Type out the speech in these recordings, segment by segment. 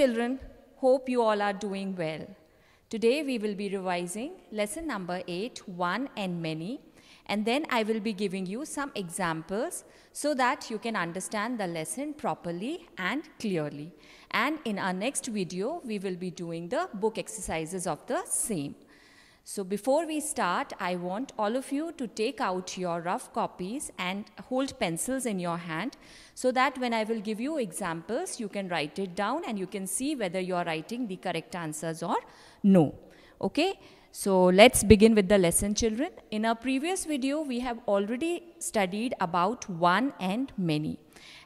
children, hope you all are doing well. Today we will be revising lesson number 8, 1 and many and then I will be giving you some examples so that you can understand the lesson properly and clearly. And in our next video, we will be doing the book exercises of the same. So before we start, I want all of you to take out your rough copies and hold pencils in your hand so that when I will give you examples, you can write it down and you can see whether you are writing the correct answers or no. Okay? So let's begin with the lesson children. In our previous video, we have already studied about one and many.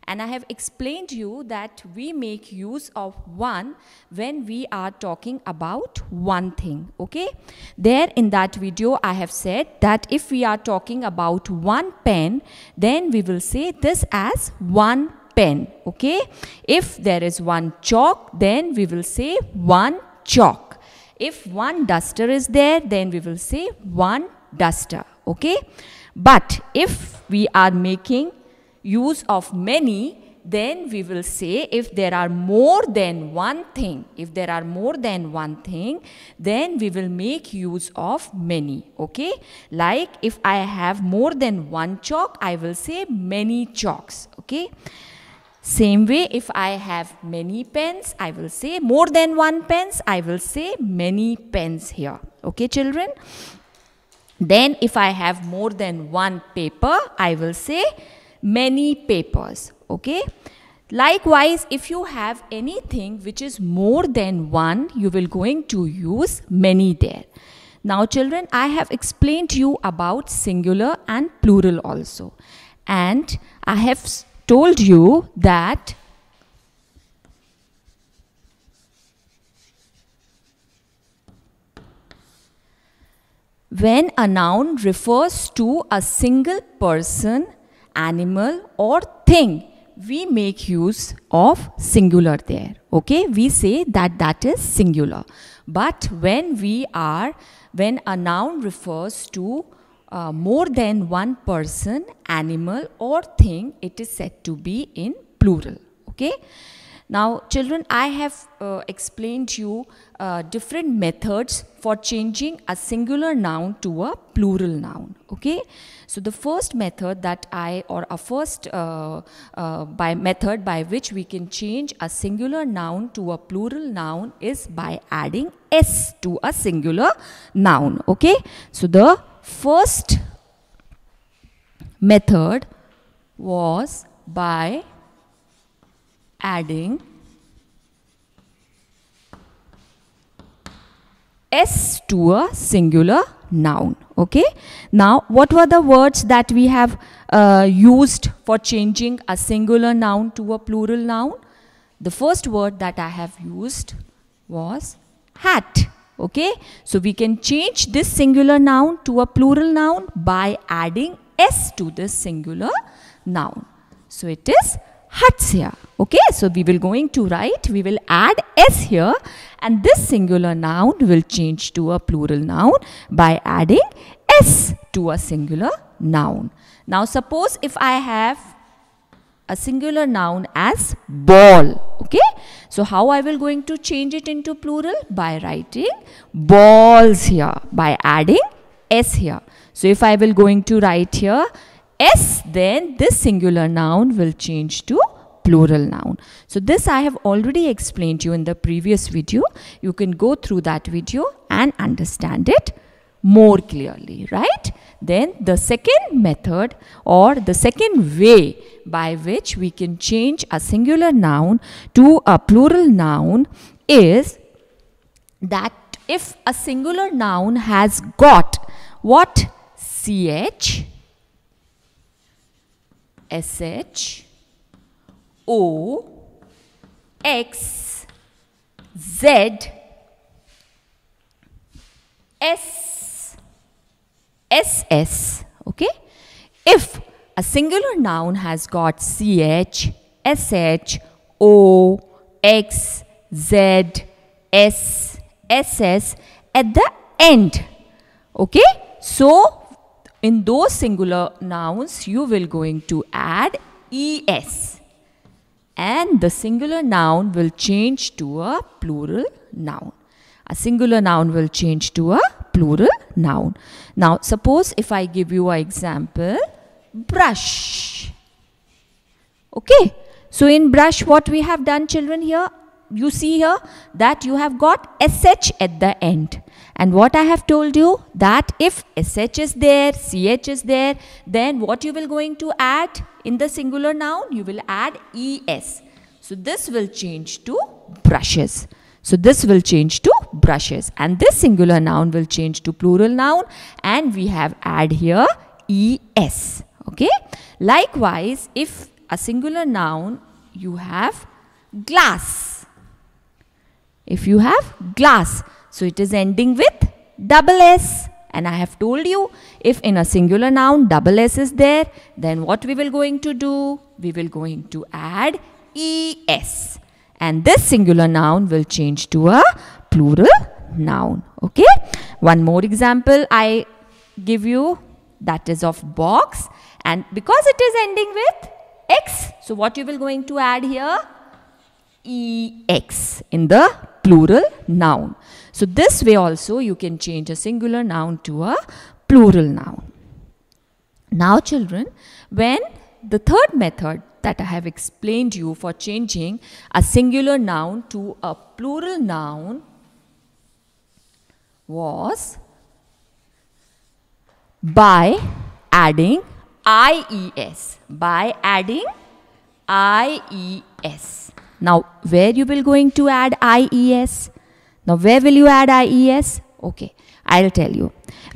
And I have explained you that we make use of one when we are talking about one thing, okay? There in that video, I have said that if we are talking about one pen, then we will say this as one pen, okay? If there is one chalk, then we will say one chalk if one duster is there, then we will say one duster, okay? But if we are making use of many, then we will say if there are more than one thing, if there are more than one thing, then we will make use of many, okay? Like if I have more than one chalk, I will say many chalks, okay? Same way, if I have many pens, I will say more than one pens, I will say many pens here. Okay, children? Then if I have more than one paper, I will say many papers. Okay? Likewise, if you have anything which is more than one, you will going to use many there. Now children, I have explained to you about singular and plural also. And I have told you that when a noun refers to a single person, animal or thing, we make use of singular there. Okay, we say that that is singular. But when we are, when a noun refers to uh, more than one person, animal or thing, it is said to be in plural. Okay. Now children, I have uh, explained you uh, different methods for changing a singular noun to a plural noun. Okay. So the first method that I or a first uh, uh by method by which we can change a singular noun to a plural noun is by adding s to a singular noun. Okay. So the first method was by adding s to a singular noun okay now what were the words that we have uh, used for changing a singular noun to a plural noun the first word that i have used was hat okay so we can change this singular noun to a plural noun by adding s to this singular noun so it is huts here okay so we will going to write we will add s here and this singular noun will change to a plural noun by adding s to a singular noun now suppose if i have a singular noun as ball okay so how i will going to change it into plural by writing balls here by adding s here so if i will going to write here s then this singular noun will change to plural noun so this i have already explained you in the previous video you can go through that video and understand it more clearly, right? Then the second method or the second way by which we can change a singular noun to a plural noun is that if a singular noun has got what ch sh o x z s SS, okay? If a singular noun has got CH, SH, O, X, Z, S, SS at the end, okay? So, in those singular nouns, you will going to add ES and the singular noun will change to a plural noun. A singular noun will change to a plural noun. Now, suppose if I give you an example, brush. Okay. So, in brush, what we have done, children, here, you see here that you have got sh at the end. And what I have told you that if sh is there, ch is there, then what you will going to add in the singular noun? You will add es. So this will change to brushes. So this will change to brushes and this singular noun will change to plural noun and we have add here es. Okay. Likewise, if a singular noun you have glass. If you have glass, so it is ending with double s and I have told you if in a singular noun double s is there then what we will going to do? We will going to add es and this singular noun will change to a plural noun. Okay. One more example I give you that is of box and because it is ending with x so what you will going to add here ex in the plural noun so this way also you can change a singular noun to a plural noun now children when the third method that I have explained you for changing a singular noun to a plural noun was by adding IES. By adding IES. Now, where you will going to add IES? Now, where will you add IES? Okay, I'll tell you.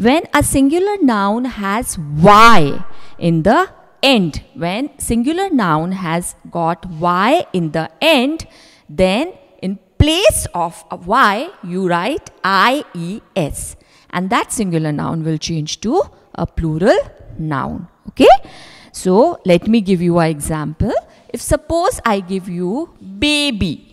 When a singular noun has Y in the end. When singular noun has got y in the end, then in place of y, you write ies. And that singular noun will change to a plural noun. Okay. So, let me give you an example. If suppose I give you baby.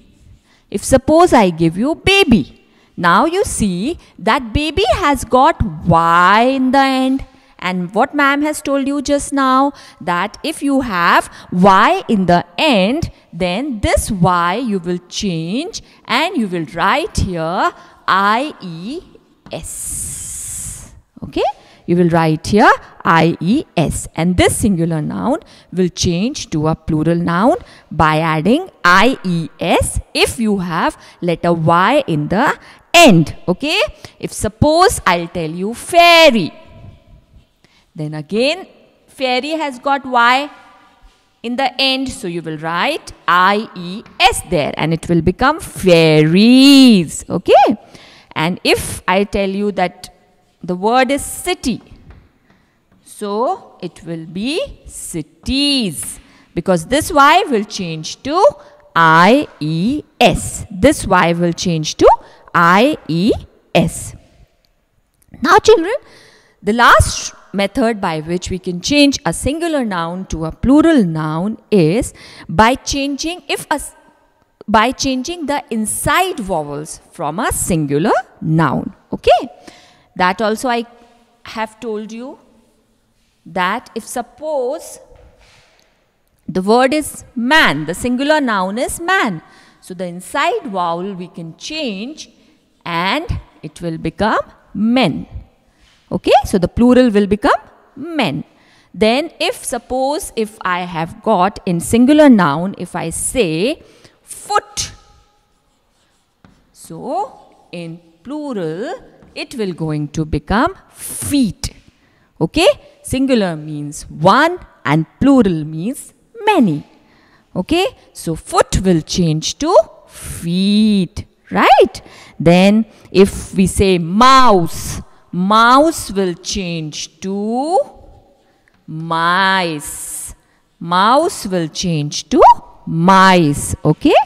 If suppose I give you baby. Now you see that baby has got y in the end and what ma'am has told you just now that if you have y in the end then this y you will change and you will write here i e s okay you will write here i e s and this singular noun will change to a plural noun by adding i e s if you have letter y in the end okay if suppose i'll tell you fairy then again, fairy has got Y in the end. So you will write I-E-S there and it will become fairies. Okay. And if I tell you that the word is city, so it will be cities because this Y will change to I-E-S. This Y will change to I-E-S. Now children, the last method by which we can change a singular noun to a plural noun is by changing if a, by changing the inside vowels from a singular noun okay that also i have told you that if suppose the word is man the singular noun is man so the inside vowel we can change and it will become men Okay, so the plural will become men. Then if suppose if I have got in singular noun, if I say foot, so in plural it will going to become feet. Okay, singular means one and plural means many. Okay, so foot will change to feet, right? Then if we say mouse, Mouse will change to mice. Mouse will change to mice. Okay.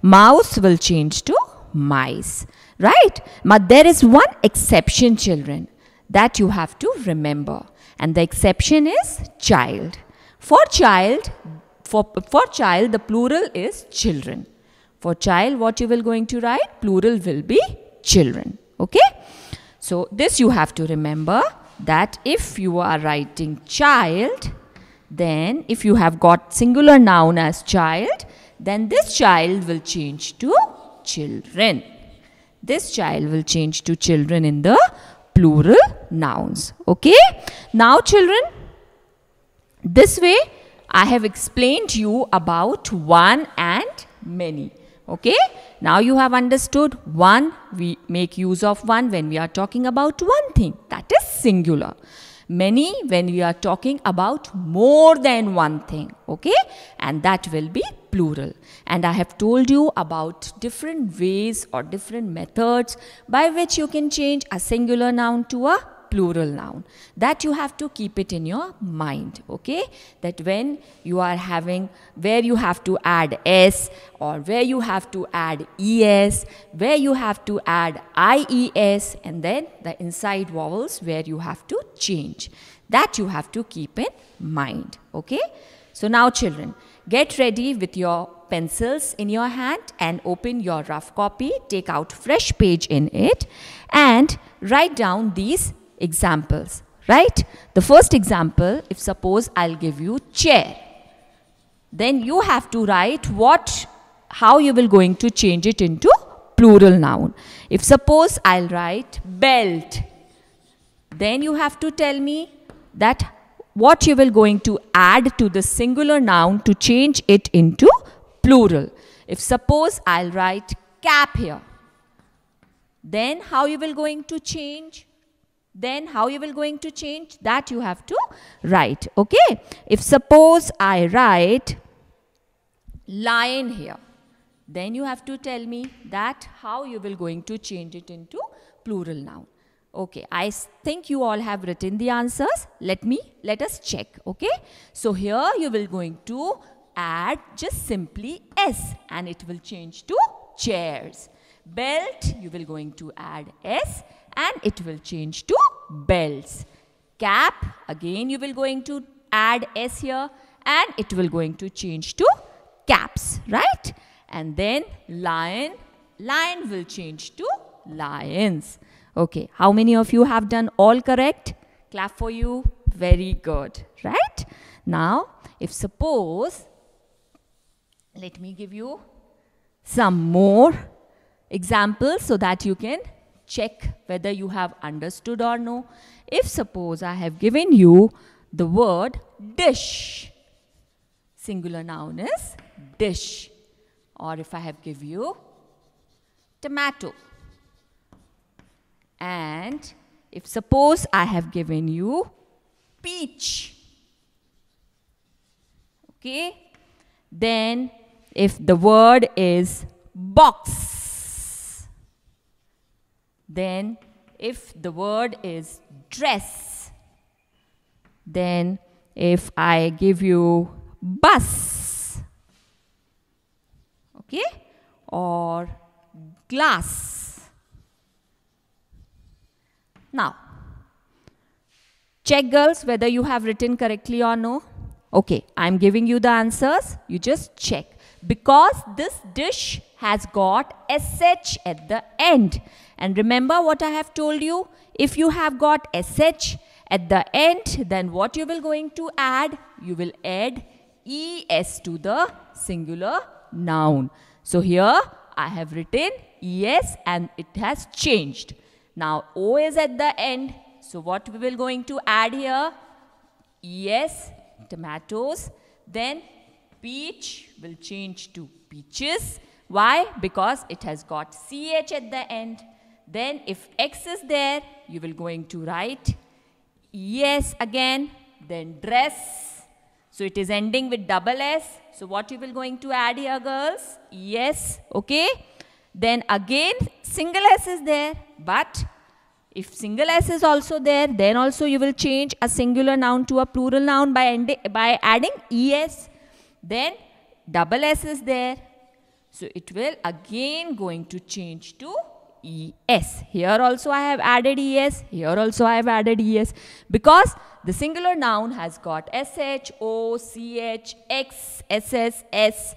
Mouse will change to mice. Right. But there is one exception children that you have to remember. And the exception is child. For child, for, for child the plural is children. For child what you will going to write? Plural will be children. Okay. So this you have to remember that if you are writing child, then if you have got singular noun as child, then this child will change to children. This child will change to children in the plural nouns. Okay. Now children, this way I have explained you about one and many. Okay, now you have understood one, we make use of one when we are talking about one thing, that is singular. Many when we are talking about more than one thing, okay, and that will be plural. And I have told you about different ways or different methods by which you can change a singular noun to a plural noun. That you have to keep it in your mind, okay? That when you are having, where you have to add s or where you have to add es, where you have to add ies and then the inside vowels where you have to change. That you have to keep in mind, okay? So now children, get ready with your pencils in your hand and open your rough copy, take out fresh page in it and write down these examples, right? The first example, if suppose I'll give you chair, then you have to write what, how you will going to change it into plural noun. If suppose I'll write belt, then you have to tell me that what you will going to add to the singular noun to change it into plural. If suppose I'll write cap here, then how you will going to change then how you will going to change that you have to write okay if suppose i write lion here then you have to tell me that how you will going to change it into plural noun okay i think you all have written the answers let me let us check okay so here you will going to add just simply s and it will change to chairs belt, you will going to add S and it will change to belts. Cap, again you will going to add S here and it will going to change to caps, right? And then lion, lion will change to lions. Okay, how many of you have done all correct? Clap for you. Very good, right? Now, if suppose, let me give you some more examples so that you can check whether you have understood or no. If suppose I have given you the word dish, singular noun is dish. Or if I have given you tomato. And if suppose I have given you peach, okay, then if the word is box, then if the word is dress, then if I give you bus, okay, or glass. Now, check girls whether you have written correctly or no. Okay, I'm giving you the answers. You just check because this dish has got sh at the end. And remember what I have told you? If you have got sh at the end, then what you will going to add? You will add es to the singular noun. So here I have written es and it has changed. Now o is at the end. So what we will going to add here? Es, tomatoes. Then peach will change to peaches. Why? Because it has got CH at the end. Then if X is there, you will going to write ES again, then dress. So it is ending with double S. So what you will going to add here, girls? ES, okay? Then again, single S is there, but if single s is also there, then also you will change a singular noun to a plural noun by, by adding es. Then double S is there. So it will again going to change to ES. Here also I have added ES. Here also I have added ES. Because the singular noun has got SH, o c h x s s s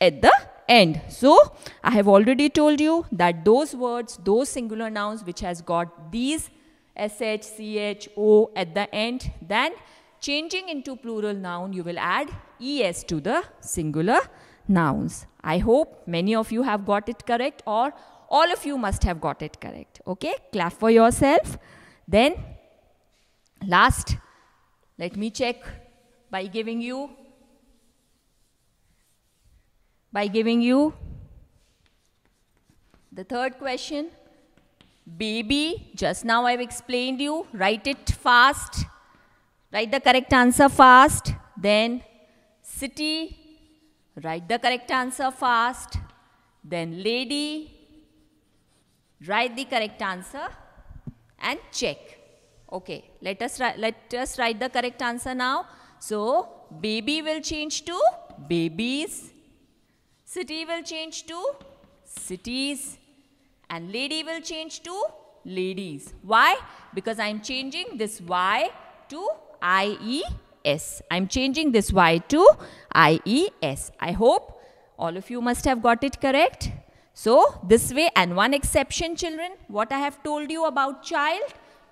at the end. So I have already told you that those words, those singular nouns which has got these SH, CH, O at the end, then changing into plural noun, you will add es to the singular nouns. I hope many of you have got it correct or all of you must have got it correct. Okay, clap for yourself. Then, last, let me check by giving you, by giving you the third question. Baby, just now I've explained you, write it fast. Write the correct answer fast. Then city. Write the correct answer fast. Then lady. Write the correct answer and check. Okay, let us, let us write the correct answer now. So, baby will change to babies. City will change to cities. And lady will change to ladies. Why? Because I am changing this Y to IES. I'm changing this Y to IES. I hope all of you must have got it correct. So this way and one exception children, what I have told you about child,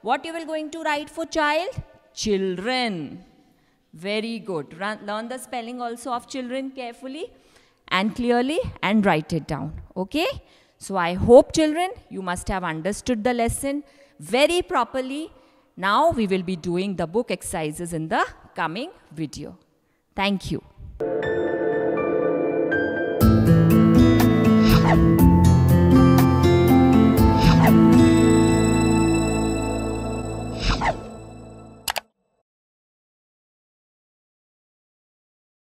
what you will going to write for child? Children. Very good. Run, learn the spelling also of children carefully and clearly and write it down. Okay? So I hope children, you must have understood the lesson very properly now we will be doing the book exercises in the coming video. Thank you.